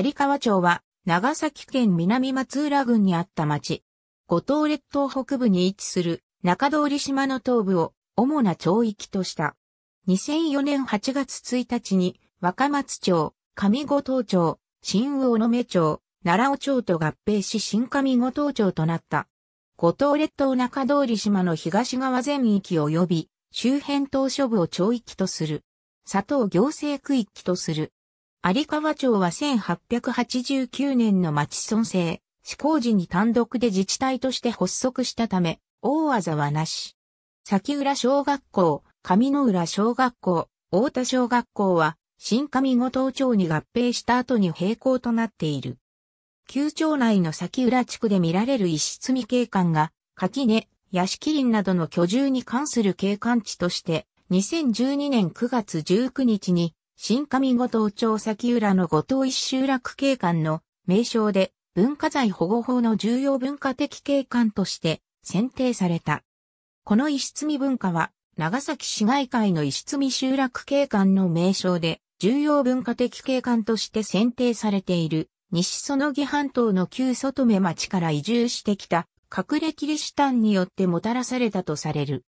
有川町は、長崎県南松浦郡にあった町。五島列島北部に位置する中通島の東部を主な町域とした。2004年8月1日に若松町、上五島町、新魚野目町、奈良尾町と合併し新上五島町となった。五島列島中通島の東側全域及び周辺島処部を町域とする。佐藤行政区域とする。有川町は1889年の町村制、施行時に単独で自治体として発足したため、大技はなし。崎浦小学校、上野浦小学校、大田小学校は、新上五島町に合併した後に閉校となっている。旧町内の崎浦地区で見られる石積み景観が、垣根、屋敷林などの居住に関する景観地として、2012年9月19日に新上五島町崎浦の五島一集落景観の名称で文化財保護法の重要文化的景観として選定された。この石積文化は長崎市街会の石積集落景観の名称で重要文化的景観として選定されている西園木半島の旧外目町から移住してきた隠れキリシタンによってもたらされたとされる。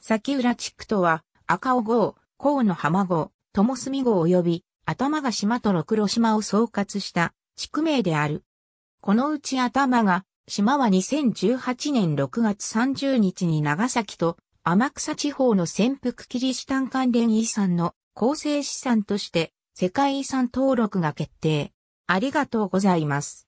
崎浦地区とは赤尾号、河野浜号、友住号及び、頭が島と六路島を総括した地区名である。このうち頭が、島は2018年6月30日に長崎と天草地方の潜伏キリシタン関連遺産の構成資産として世界遺産登録が決定。ありがとうございます。